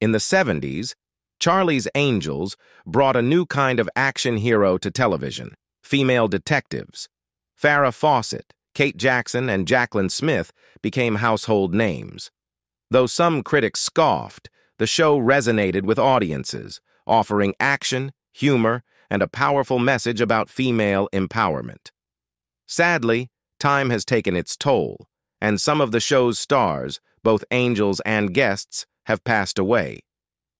In the 70s, Charlie's Angels brought a new kind of action hero to television, female detectives. Farrah Fawcett, Kate Jackson, and Jacqueline Smith became household names. Though some critics scoffed, the show resonated with audiences, offering action, humor, and a powerful message about female empowerment. Sadly, time has taken its toll, and some of the show's stars, both angels and guests, have passed away.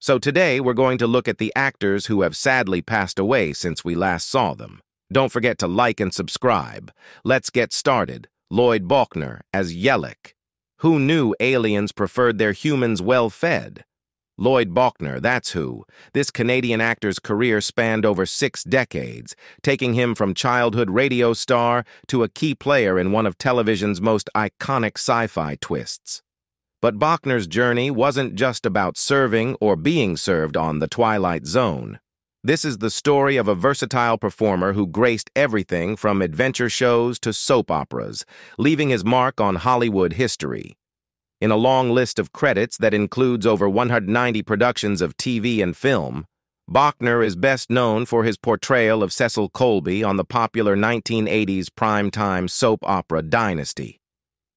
So today we're going to look at the actors who have sadly passed away since we last saw them. Don't forget to like and subscribe. Let's get started. Lloyd Balkner as Yellick. Who knew aliens preferred their humans well-fed? Lloyd Balkner, that's who. This Canadian actor's career spanned over six decades, taking him from childhood radio star to a key player in one of television's most iconic sci-fi twists. But Bachner's journey wasn't just about serving or being served on The Twilight Zone. This is the story of a versatile performer who graced everything from adventure shows to soap operas, leaving his mark on Hollywood history. In a long list of credits that includes over 190 productions of TV and film, Bachner is best known for his portrayal of Cecil Colby on the popular 1980s primetime soap opera Dynasty.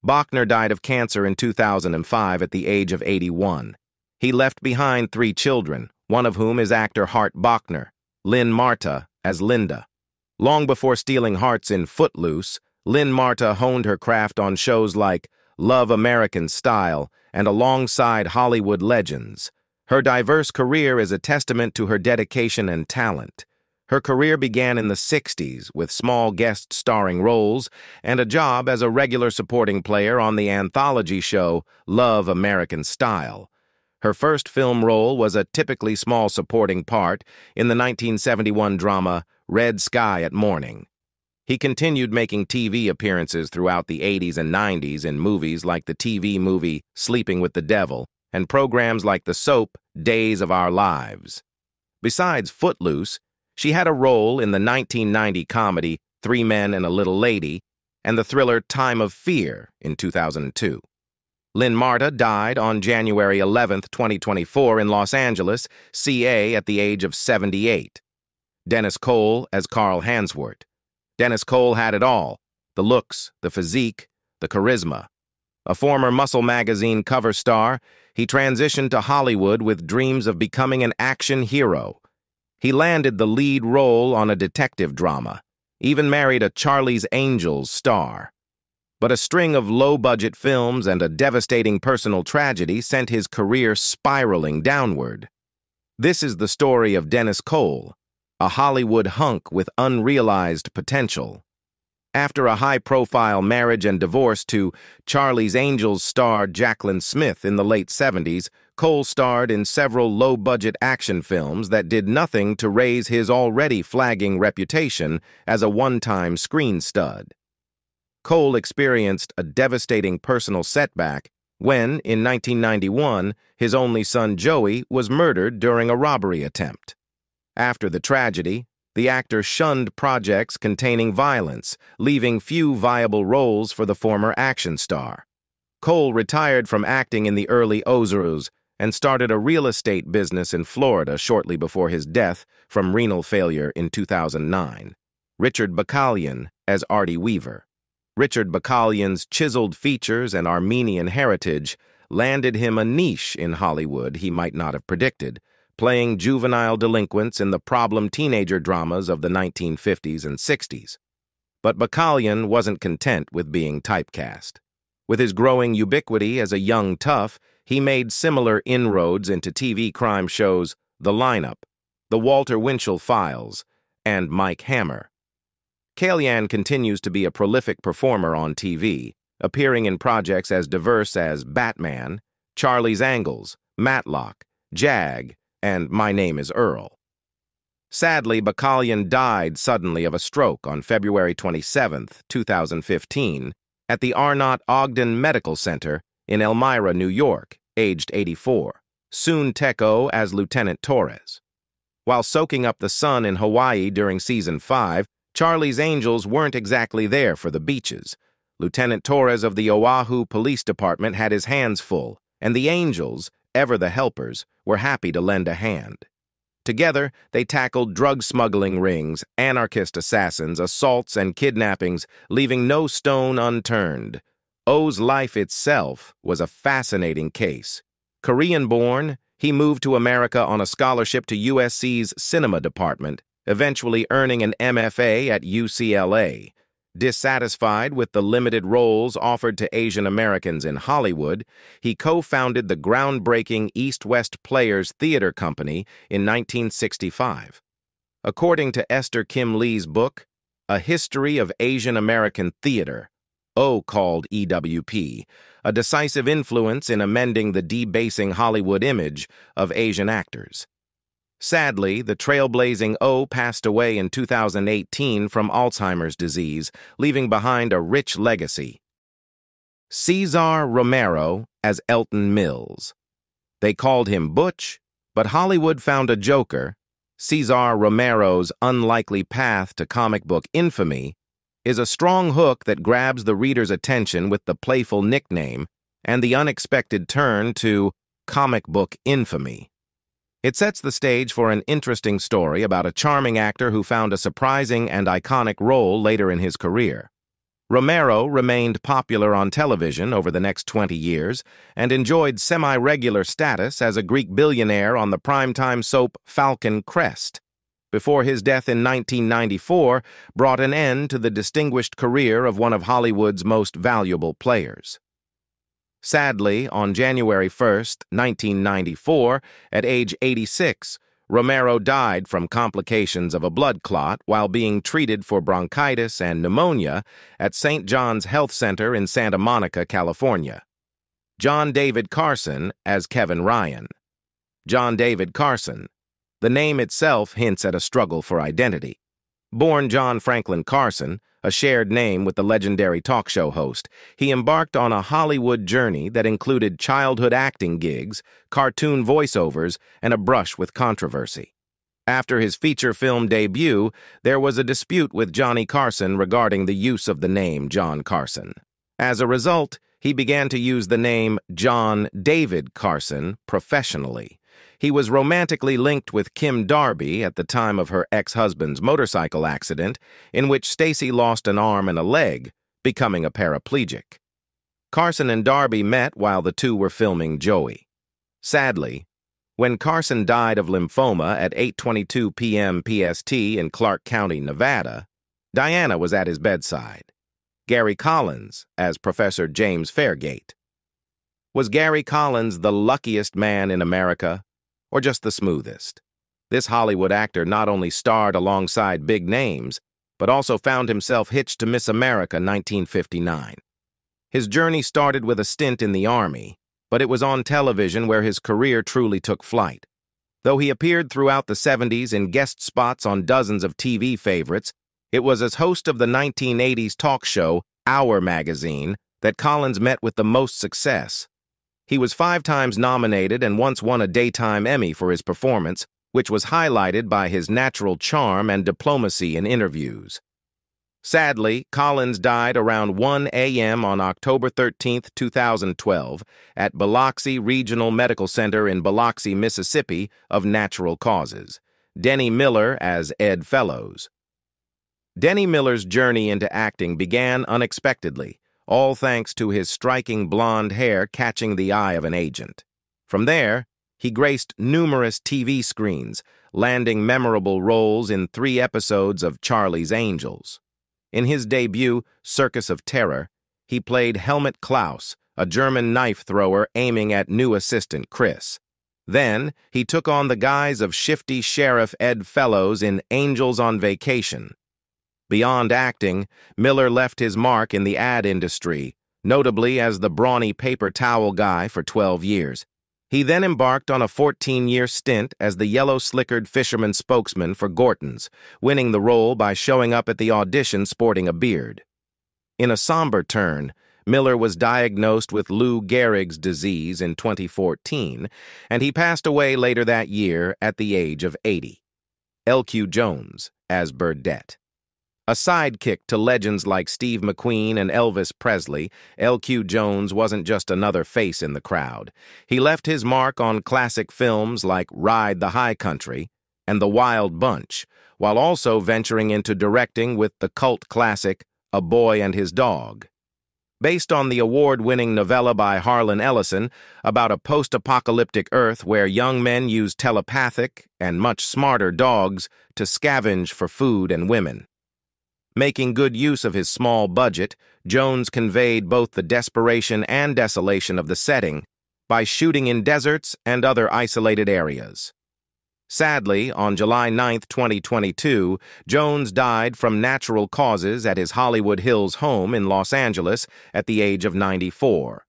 Bachner died of cancer in 2005 at the age of 81. He left behind three children, one of whom is actor Hart Bachner, Lynn Marta as Linda. Long before stealing hearts in Footloose, Lynn Marta honed her craft on shows like Love American Style and alongside Hollywood legends. Her diverse career is a testament to her dedication and talent. Her career began in the 60s with small guest starring roles and a job as a regular supporting player on the anthology show Love American Style. Her first film role was a typically small supporting part in the 1971 drama Red Sky at Morning. He continued making TV appearances throughout the 80s and 90s in movies like the TV movie Sleeping with the Devil and programs like the soap Days of Our Lives. Besides Footloose, she had a role in the 1990 comedy Three Men and a Little Lady and the thriller Time of Fear in 2002. Lynn Marta died on January 11, 2024 in Los Angeles, CA at the age of 78. Dennis Cole as Carl Hanswort. Dennis Cole had it all, the looks, the physique, the charisma. A former Muscle magazine cover star, he transitioned to Hollywood with dreams of becoming an action hero. He landed the lead role on a detective drama, even married a Charlie's Angels star. But a string of low-budget films and a devastating personal tragedy sent his career spiraling downward. This is the story of Dennis Cole, a Hollywood hunk with unrealized potential after a high-profile marriage and divorce to Charlie's Angels star Jacqueline Smith in the late 70s, Cole starred in several low-budget action films that did nothing to raise his already flagging reputation as a one-time screen stud. Cole experienced a devastating personal setback when, in 1991, his only son Joey was murdered during a robbery attempt. After the tragedy, the actor shunned projects containing violence, leaving few viable roles for the former action star. Cole retired from acting in the early Ozarus and started a real estate business in Florida shortly before his death from renal failure in 2009. Richard Bacallion as Artie Weaver. Richard Bacallion's chiseled features and Armenian heritage landed him a niche in Hollywood he might not have predicted, playing juvenile delinquents in the problem teenager dramas of the 1950s and 60s. But Bakalian wasn't content with being typecast. With his growing ubiquity as a young tough, he made similar inroads into TV crime shows The Lineup, The Walter Winchell Files, and Mike Hammer. Kalyan continues to be a prolific performer on TV, appearing in projects as diverse as Batman, Charlie's Angles, Matlock, Jag, and My Name is Earl. Sadly, Bakalian died suddenly of a stroke on February 27, 2015, at the Arnott Ogden Medical Center in Elmira, New York, aged 84, soon Teco as Lieutenant Torres. While soaking up the sun in Hawaii during Season 5, Charlie's Angels weren't exactly there for the beaches. Lieutenant Torres of the Oahu Police Department had his hands full, and the Angels, ever the helpers, were happy to lend a hand. Together, they tackled drug smuggling rings, anarchist assassins, assaults, and kidnappings, leaving no stone unturned. O's life itself was a fascinating case. Korean-born, he moved to America on a scholarship to USC's cinema department, eventually earning an MFA at UCLA. Dissatisfied with the limited roles offered to Asian Americans in Hollywood, he co-founded the groundbreaking East-West Players Theater Company in 1965. According to Esther Kim Lee's book, A History of Asian American Theater, O called EWP, a decisive influence in amending the debasing Hollywood image of Asian actors. Sadly, the trailblazing O passed away in 2018 from Alzheimer's disease, leaving behind a rich legacy. Cesar Romero as Elton Mills. They called him Butch, but Hollywood found a joker. Cesar Romero's unlikely path to comic book infamy is a strong hook that grabs the reader's attention with the playful nickname and the unexpected turn to comic book infamy. It sets the stage for an interesting story about a charming actor who found a surprising and iconic role later in his career. Romero remained popular on television over the next 20 years and enjoyed semi-regular status as a Greek billionaire on the primetime soap Falcon Crest, before his death in 1994 brought an end to the distinguished career of one of Hollywood's most valuable players. Sadly, on January 1, 1994, at age 86, Romero died from complications of a blood clot while being treated for bronchitis and pneumonia at St. John's Health Center in Santa Monica, California. John David Carson as Kevin Ryan. John David Carson. The name itself hints at a struggle for identity. Born John Franklin Carson, a shared name with the legendary talk show host, he embarked on a Hollywood journey that included childhood acting gigs, cartoon voiceovers, and a brush with controversy. After his feature film debut, there was a dispute with Johnny Carson regarding the use of the name John Carson. As a result, he began to use the name John David Carson professionally. He was romantically linked with Kim Darby at the time of her ex-husband's motorcycle accident, in which Stacy lost an arm and a leg, becoming a paraplegic. Carson and Darby met while the two were filming Joey. Sadly, when Carson died of lymphoma at 8.22 p.m. PST in Clark County, Nevada, Diana was at his bedside. Gary Collins as Professor James Fairgate. Was Gary Collins the luckiest man in America? or just the smoothest. This Hollywood actor not only starred alongside big names, but also found himself hitched to Miss America 1959. His journey started with a stint in the Army, but it was on television where his career truly took flight. Though he appeared throughout the 70s in guest spots on dozens of TV favorites, it was as host of the 1980s talk show Our Magazine that Collins met with the most success, he was five times nominated and once won a Daytime Emmy for his performance, which was highlighted by his natural charm and diplomacy in interviews. Sadly, Collins died around 1 a.m. on October 13, 2012, at Biloxi Regional Medical Center in Biloxi, Mississippi, of natural causes. Denny Miller as Ed Fellows. Denny Miller's journey into acting began unexpectedly all thanks to his striking blonde hair catching the eye of an agent. From there, he graced numerous TV screens, landing memorable roles in three episodes of Charlie's Angels. In his debut, Circus of Terror, he played Helmut Klaus, a German knife thrower aiming at new assistant Chris. Then, he took on the guise of shifty Sheriff Ed Fellows in Angels on Vacation, Beyond acting, Miller left his mark in the ad industry, notably as the brawny paper towel guy for 12 years. He then embarked on a 14-year stint as the yellow-slickered fisherman spokesman for Gorton's, winning the role by showing up at the audition sporting a beard. In a somber turn, Miller was diagnosed with Lou Gehrig's disease in 2014, and he passed away later that year at the age of 80. L.Q. Jones as Burdette. A sidekick to legends like Steve McQueen and Elvis Presley, L.Q. Jones wasn't just another face in the crowd. He left his mark on classic films like Ride the High Country and The Wild Bunch, while also venturing into directing with the cult classic A Boy and His Dog. Based on the award-winning novella by Harlan Ellison about a post-apocalyptic Earth where young men use telepathic and much smarter dogs to scavenge for food and women. Making good use of his small budget, Jones conveyed both the desperation and desolation of the setting by shooting in deserts and other isolated areas. Sadly, on July 9, 2022, Jones died from natural causes at his Hollywood Hills home in Los Angeles at the age of 94.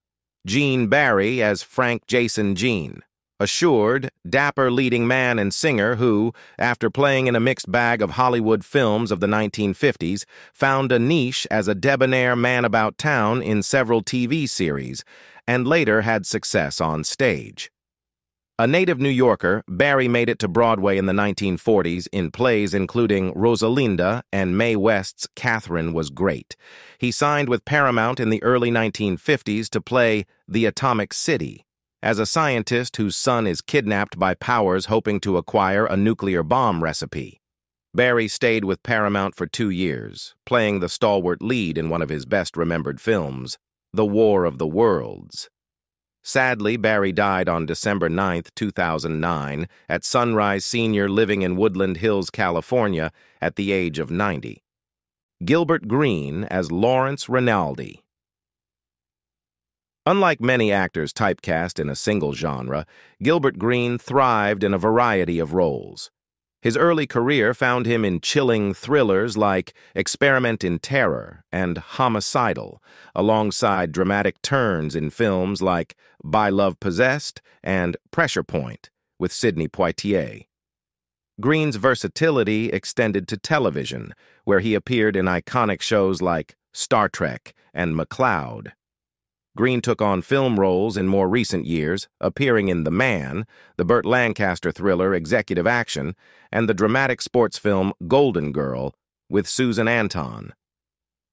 Gene Barry as Frank Jason Gene assured, dapper leading man and singer who, after playing in a mixed bag of Hollywood films of the 1950s, found a niche as a debonair man about town in several TV series, and later had success on stage. A native New Yorker, Barry made it to Broadway in the 1940s in plays including Rosalinda and Mae West's Catherine Was Great. He signed with Paramount in the early 1950s to play The Atomic City as a scientist whose son is kidnapped by powers hoping to acquire a nuclear bomb recipe. Barry stayed with Paramount for two years, playing the stalwart lead in one of his best remembered films, The War of the Worlds. Sadly, Barry died on December 9, 2009, at Sunrise Senior living in Woodland Hills, California, at the age of 90. Gilbert Green as Lawrence Rinaldi, Unlike many actors typecast in a single genre, Gilbert Green thrived in a variety of roles. His early career found him in chilling thrillers like Experiment in Terror and Homicidal, alongside dramatic turns in films like By Love Possessed and Pressure Point with Sidney Poitier. Green's versatility extended to television, where he appeared in iconic shows like Star Trek and McLeod. Green took on film roles in more recent years, appearing in The Man, the Burt Lancaster thriller Executive Action, and the dramatic sports film Golden Girl with Susan Anton.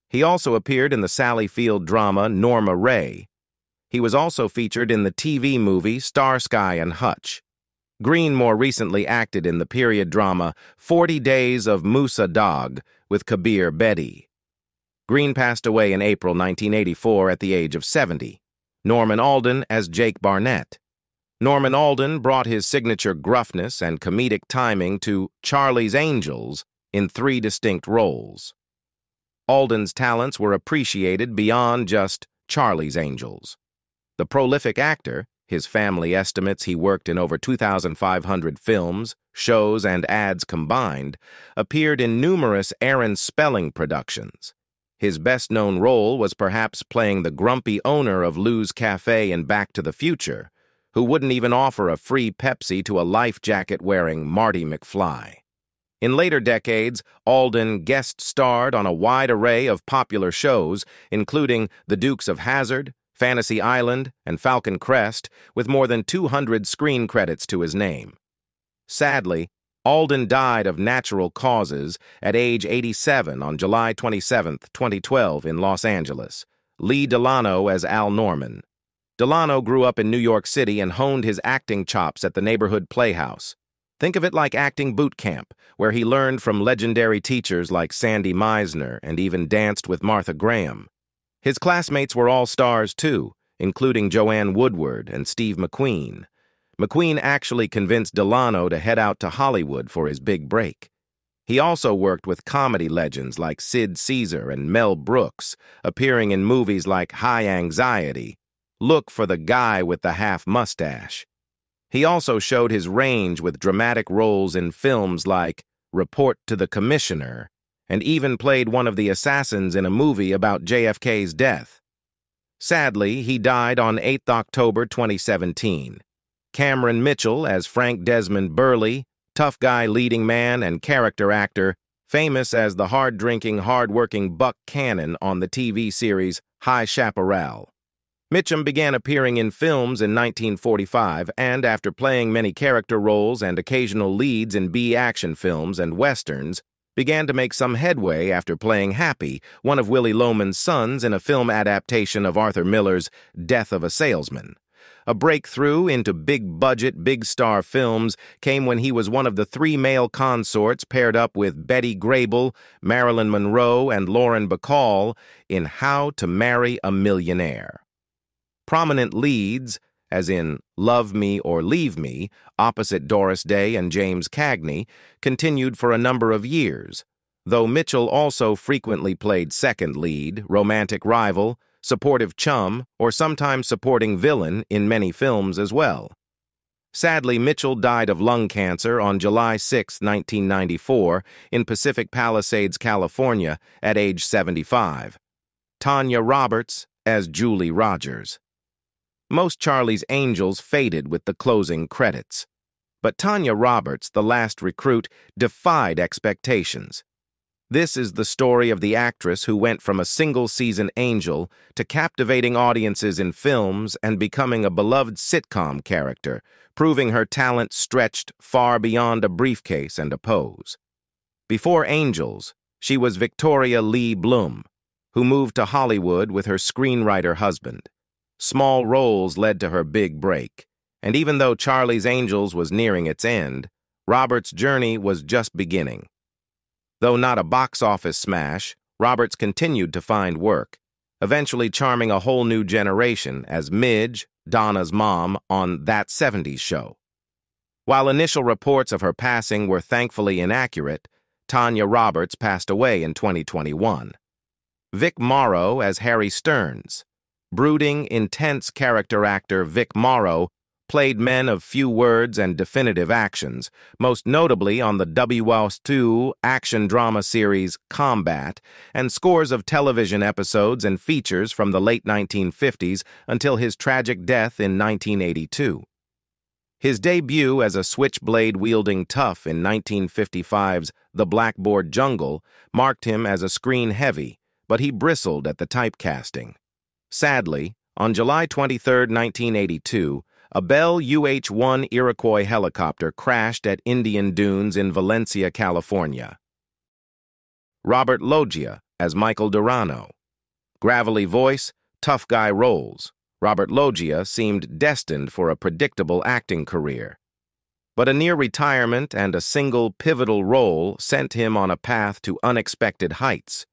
He also appeared in the Sally Field drama Norma Ray. He was also featured in the TV movie Star Sky and Hutch. Green more recently acted in the period drama 40 Days of Musa Dog with Kabir Bedi. Green passed away in April 1984 at the age of 70. Norman Alden as Jake Barnett. Norman Alden brought his signature gruffness and comedic timing to Charlie's Angels in three distinct roles. Alden's talents were appreciated beyond just Charlie's Angels. The prolific actor, his family estimates he worked in over 2,500 films, shows, and ads combined, appeared in numerous Aaron Spelling productions. His best known role was perhaps playing the grumpy owner of Lou's Cafe in Back to the Future, who wouldn't even offer a free Pepsi to a life jacket wearing Marty McFly. In later decades, Alden guest starred on a wide array of popular shows, including The Dukes of Hazard, Fantasy Island, and Falcon Crest, with more than 200 screen credits to his name. Sadly, Alden died of natural causes at age 87 on July 27, 2012 in Los Angeles. Lee Delano as Al Norman. Delano grew up in New York City and honed his acting chops at the neighborhood playhouse. Think of it like acting boot camp, where he learned from legendary teachers like Sandy Meisner and even danced with Martha Graham. His classmates were all stars too, including Joanne Woodward and Steve McQueen. McQueen actually convinced Delano to head out to Hollywood for his big break. He also worked with comedy legends like Sid Caesar and Mel Brooks, appearing in movies like High Anxiety, Look for the Guy with the Half Mustache. He also showed his range with dramatic roles in films like Report to the Commissioner and even played one of the assassins in a movie about JFK's death. Sadly, he died on 8 October 2017 Cameron Mitchell as Frank Desmond Burley, tough guy leading man and character actor, famous as the hard-drinking, hard-working Buck Cannon on the TV series High Chaparral. Mitchum began appearing in films in 1945 and, after playing many character roles and occasional leads in B action films and westerns, began to make some headway after playing Happy, one of Willie Loman's sons, in a film adaptation of Arthur Miller's Death of a Salesman. A breakthrough into big budget, big star films came when he was one of the three male consorts paired up with Betty Grable, Marilyn Monroe, and Lauren Bacall in How to Marry a Millionaire. Prominent leads, as in Love Me or Leave Me, opposite Doris Day and James Cagney, continued for a number of years, though Mitchell also frequently played second lead, romantic rival, supportive chum, or sometimes supporting villain in many films as well. Sadly, Mitchell died of lung cancer on July 6, 1994, in Pacific Palisades, California, at age 75. Tanya Roberts as Julie Rogers. Most Charlie's Angels faded with the closing credits. But Tanya Roberts, the last recruit, defied expectations. This is the story of the actress who went from a single-season angel to captivating audiences in films and becoming a beloved sitcom character, proving her talent stretched far beyond a briefcase and a pose. Before Angels, she was Victoria Lee Bloom, who moved to Hollywood with her screenwriter husband. Small roles led to her big break, and even though Charlie's Angels was nearing its end, Robert's journey was just beginning. Though not a box office smash, Roberts continued to find work, eventually charming a whole new generation as Midge, Donna's mom, on That 70s Show. While initial reports of her passing were thankfully inaccurate, Tanya Roberts passed away in 2021. Vic Morrow as Harry Stearns. Brooding, intense character actor Vic Morrow played men of few words and definitive actions, most notably on the WOS2 action drama series Combat and scores of television episodes and features from the late 1950s until his tragic death in 1982. His debut as a switchblade-wielding tough in 1955's The Blackboard Jungle marked him as a screen-heavy, but he bristled at the typecasting. Sadly, on July 23, 1982, a Bell UH-1 Iroquois helicopter crashed at Indian Dunes in Valencia, California. Robert Loggia as Michael Durano. Gravelly voice, tough guy roles. Robert Loggia seemed destined for a predictable acting career. But a near retirement and a single pivotal role sent him on a path to unexpected heights,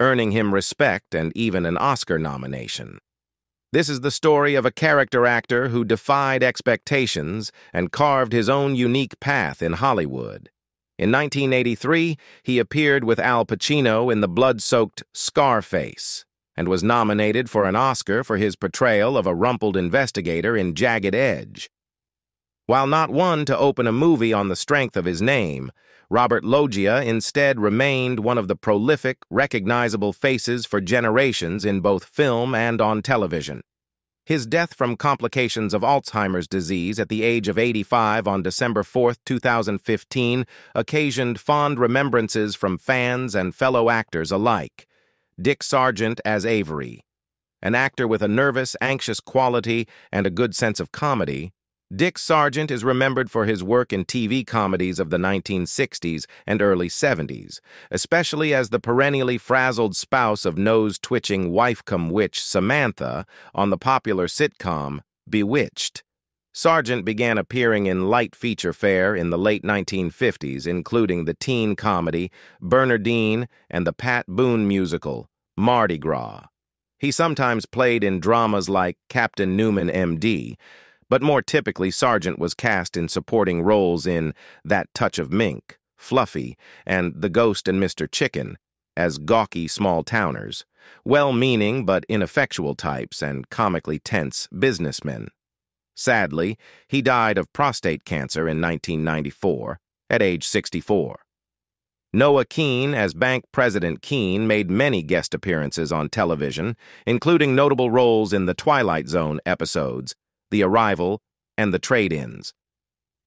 earning him respect and even an Oscar nomination. This is the story of a character actor who defied expectations and carved his own unique path in Hollywood. In 1983, he appeared with Al Pacino in the blood-soaked Scarface and was nominated for an Oscar for his portrayal of a rumpled investigator in Jagged Edge. While not one to open a movie on the strength of his name, Robert Loggia instead remained one of the prolific, recognizable faces for generations in both film and on television. His death from complications of Alzheimer's disease at the age of 85 on December 4, 2015, occasioned fond remembrances from fans and fellow actors alike. Dick Sargent as Avery. An actor with a nervous, anxious quality and a good sense of comedy, Dick Sargent is remembered for his work in TV comedies of the 1960s and early 70s, especially as the perennially frazzled spouse of nose-twitching wife come witch Samantha on the popular sitcom Bewitched. Sargent began appearing in light feature fare in the late 1950s, including the teen comedy Bernardine and the Pat Boone musical Mardi Gras. He sometimes played in dramas like Captain Newman, M.D., but more typically, Sargent was cast in supporting roles in That Touch of Mink, Fluffy, and The Ghost and Mr. Chicken, as gawky small towners, well meaning but ineffectual types and comically tense businessmen. Sadly, he died of prostate cancer in 1994 at age 64. Noah Keene, as bank president Keene, made many guest appearances on television, including notable roles in the Twilight Zone episodes the arrival, and the trade-ins.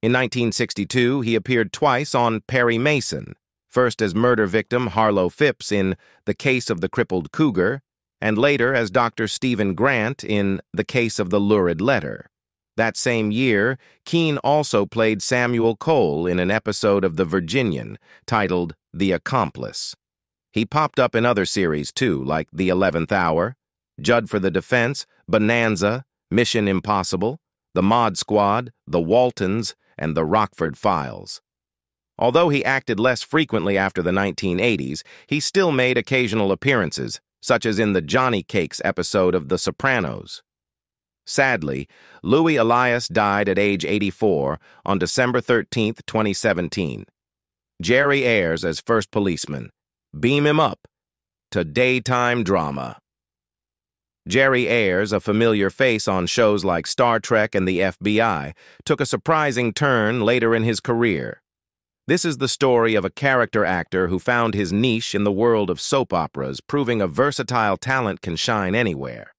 In 1962, he appeared twice on Perry Mason, first as murder victim Harlow Phipps in The Case of the Crippled Cougar, and later as Dr. Stephen Grant in The Case of the Lurid Letter. That same year, Keene also played Samuel Cole in an episode of The Virginian titled The Accomplice. He popped up in other series, too, like The Eleventh Hour, Judd for the Defense, Bonanza, Mission Impossible, The Mod Squad, The Waltons, and The Rockford Files. Although he acted less frequently after the 1980s, he still made occasional appearances, such as in the Johnny Cakes episode of The Sopranos. Sadly, Louis Elias died at age 84 on December 13, 2017. Jerry Ayres as first policeman. Beam him up to daytime drama. Jerry Ayers, a familiar face on shows like Star Trek and the FBI, took a surprising turn later in his career. This is the story of a character actor who found his niche in the world of soap operas, proving a versatile talent can shine anywhere.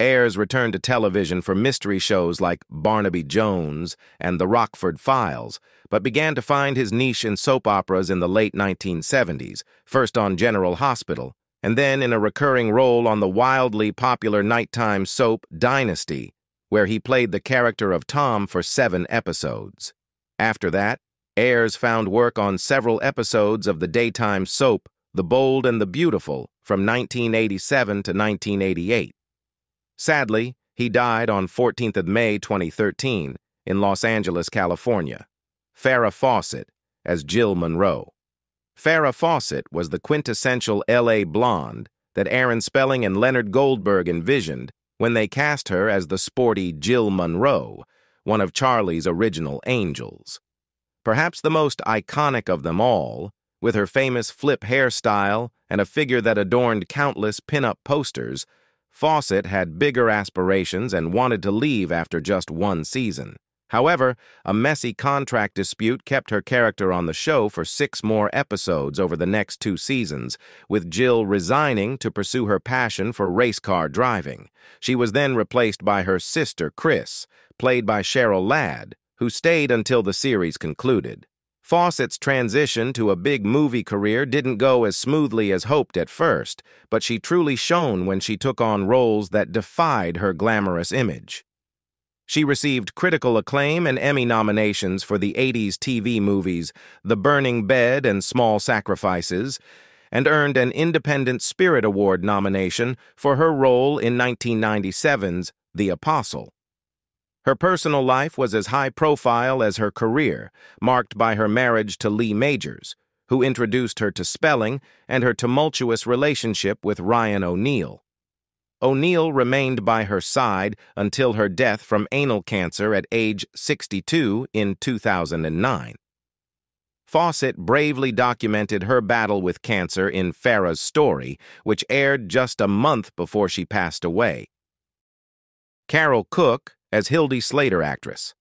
Ayers returned to television for mystery shows like Barnaby Jones and The Rockford Files, but began to find his niche in soap operas in the late 1970s, first on General Hospital and then in a recurring role on the wildly popular nighttime soap Dynasty, where he played the character of Tom for seven episodes. After that, Ayres found work on several episodes of the daytime soap The Bold and the Beautiful from 1987 to 1988. Sadly, he died on 14th of May 2013 in Los Angeles, California. Farrah Fawcett as Jill Monroe. Farrah Fawcett was the quintessential L.A. blonde that Aaron Spelling and Leonard Goldberg envisioned when they cast her as the sporty Jill Monroe, one of Charlie's original angels. Perhaps the most iconic of them all, with her famous flip hairstyle and a figure that adorned countless pinup posters, Fawcett had bigger aspirations and wanted to leave after just one season. However, a messy contract dispute kept her character on the show for six more episodes over the next two seasons, with Jill resigning to pursue her passion for race car driving. She was then replaced by her sister, Chris, played by Cheryl Ladd, who stayed until the series concluded. Fawcett's transition to a big movie career didn't go as smoothly as hoped at first, but she truly shone when she took on roles that defied her glamorous image. She received critical acclaim and Emmy nominations for the 80s TV movies The Burning Bed and Small Sacrifices, and earned an Independent Spirit Award nomination for her role in 1997's The Apostle. Her personal life was as high profile as her career, marked by her marriage to Lee Majors, who introduced her to spelling and her tumultuous relationship with Ryan O'Neill. O'Neill remained by her side until her death from anal cancer at age 62 in 2009. Fawcett bravely documented her battle with cancer in Farah's story, which aired just a month before she passed away. Carol Cook as Hildy Slater actress.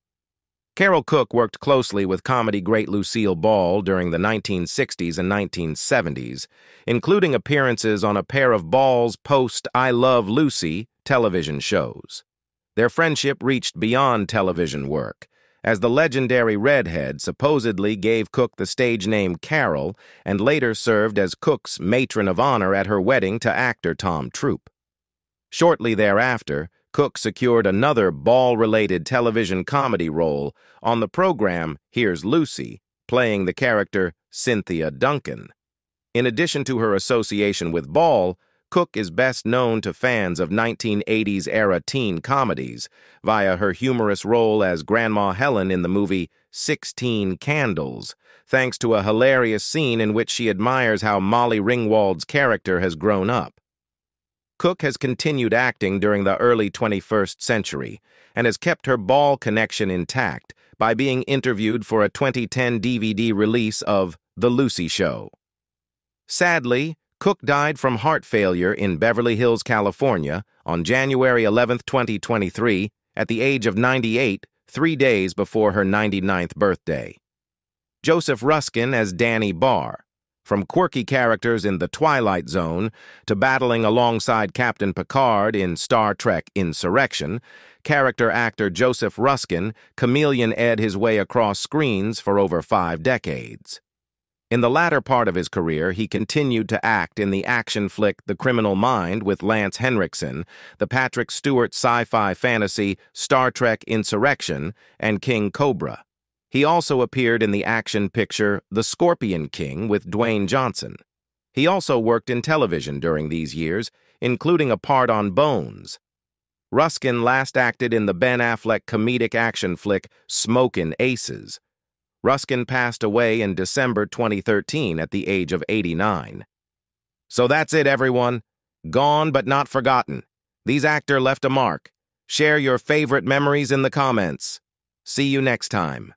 Carol Cook worked closely with comedy great Lucille Ball during the 1960s and 1970s, including appearances on a pair of Ball's post I Love Lucy television shows. Their friendship reached beyond television work, as the legendary redhead supposedly gave Cook the stage name Carol and later served as Cook's matron of honor at her wedding to actor Tom Troop. Shortly thereafter, Cook secured another ball-related television comedy role on the program Here's Lucy, playing the character Cynthia Duncan. In addition to her association with ball, Cook is best known to fans of 1980s-era teen comedies via her humorous role as Grandma Helen in the movie 16 Candles, thanks to a hilarious scene in which she admires how Molly Ringwald's character has grown up. Cook has continued acting during the early 21st century and has kept her ball connection intact by being interviewed for a 2010 DVD release of The Lucy Show. Sadly, Cook died from heart failure in Beverly Hills, California on January 11, 2023, at the age of 98, three days before her 99th birthday. Joseph Ruskin as Danny Barr, from quirky characters in The Twilight Zone to battling alongside Captain Picard in Star Trek Insurrection, character actor Joseph Ruskin chameleon ed his way across screens for over five decades. In the latter part of his career, he continued to act in the action flick The Criminal Mind with Lance Henriksen, the Patrick Stewart sci-fi fantasy Star Trek Insurrection, and King Cobra. He also appeared in the action picture The Scorpion King with Dwayne Johnson. He also worked in television during these years, including a part on Bones. Ruskin last acted in the Ben Affleck comedic action flick Smokin' Aces. Ruskin passed away in December 2013 at the age of 89. So that's it, everyone. Gone but not forgotten. These actor left a mark. Share your favorite memories in the comments. See you next time.